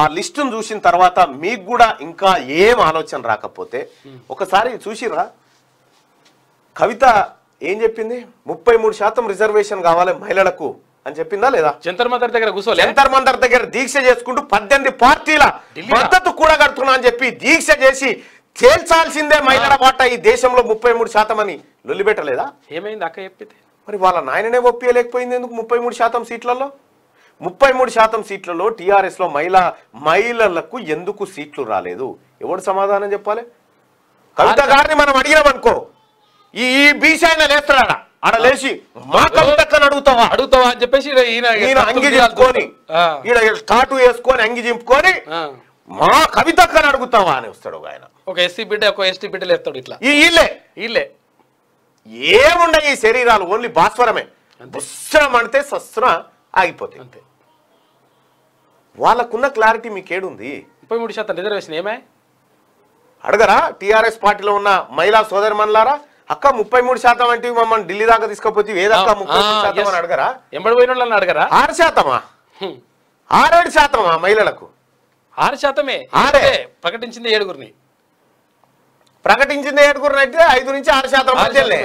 ఆ లిస్టును చూసిన తర్వాత మీకు కూడా ఇంకా ఏం ఆలోచన రాకపోతే ఒకసారి చూసిరా కవిత ఏం చెప్పింది ముప్పై మూడు శాతం రిజర్వేషన్ కావాలి మహిళలకు అని చెప్పిందా లేదా జంతర్ మంతర్ దగ్గర కూర్చో జంతర్ మంతర్ దగ్గర దీక్ష చేసుకుంటూ పద్దెనిమిది పార్టీల మద్దతు కూడా కడుతున్నా అని చెప్పి దీక్ష చేసి తేల్చాల్సిందే మహిళల పాట ఈ దేశంలో ముప్పై మూడు శాతం అని లొల్లిపెట్టలేదా ఏమైంది అక్క చెప్పితే మరి వాళ్ళ నాయననే ఒప్పియలేకపోయింది ఎందుకు ముప్పై మూడు శాతం సీట్లలో ముప్పై మూడు శాతం సీట్లలో టీఆర్ఎస్లో మహిళా మహిళలకు ఎందుకు సీట్లు రాలేదు ఎవడు సమాధానం చెప్పాలి కవిత గారిని మనం అడిగామనుకో ఈ బీసాయన లేస్తాడా ఆడ లేచి మా కవితక్కని అడుగుతావా అడుగుతావా అని చెప్పేసి ఈయన అంగి చేసుకొని ఈయన వేసుకొని అంగి చింపుకొని మా కవితక్కని అడుగుతావా అని వస్తాడు ఒక ఆయన ఒక ఎస్సీ బిడ్డ ఒక ఎస్టీ బిడ్డ లేస్తాడు ఇట్లా వీళ్ళే వీళ్ళే ఏముండ ఈ శరీరాలు ఓన్లీ భాస్వరమే బుస్రం అంటే సస్రా ఆగిపోతాయి అంతే వాళ్ళకున్న క్లారిటీ మీకు ఏడుంది ముప్పై మూడు శాతం రిజర్వేషన్ ఏమే అడగరా టీఆర్ఎస్ పార్టీలో ఉన్న మహిళా మనలారా అక్క ముప్పై మూడు శాతం అంటే మమ్మల్ని ఢిల్లీ దాకా తీసుకుపోతే ఏదక్క ముప్పై మూడు శాతం అని అడగరా ఎంబడి పోయిన అడగరా ఆరు శాతమా ఆరేడు శాతమా మహిళలకు ఆరు శాతమే ఆరే ప్రకటించింది ఏడుగురిని ప్రకటించింది ఏడుగురిని అయితే ఐదు నుంచి ఆరు శాతం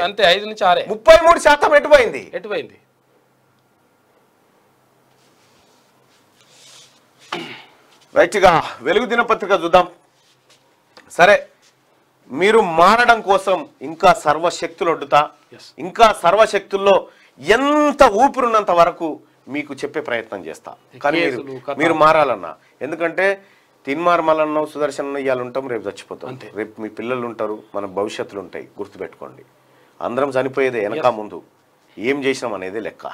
అంతే ఐదు నుంచి ఆరే ముప్పై మూడు శాతం ఎటుపోయింది ఎటుపోయింది రైట్గా వెలుగు దినపత్రిక చూద్దాం సరే మీరు మారడం కోసం ఇంకా సర్వశక్తులు అడ్డుతా ఇంకా సర్వశక్తుల్లో ఎంత ఊపిరున్నంత వరకు మీకు చెప్పే ప్రయత్నం చేస్తా కానీ మీరు మారాలన్నా ఎందుకంటే తిన్మార్ మలన్నో సుదర్శన్ ఇవాళ ఉంటాం రేపు చచ్చిపోతాం రేపు మీ పిల్లలు ఉంటారు మన భవిష్యత్తులు ఉంటాయి గుర్తుపెట్టుకోండి అందరం చనిపోయేదే వెనక ముందు ఏం చేసినాం అనేదే లెక్క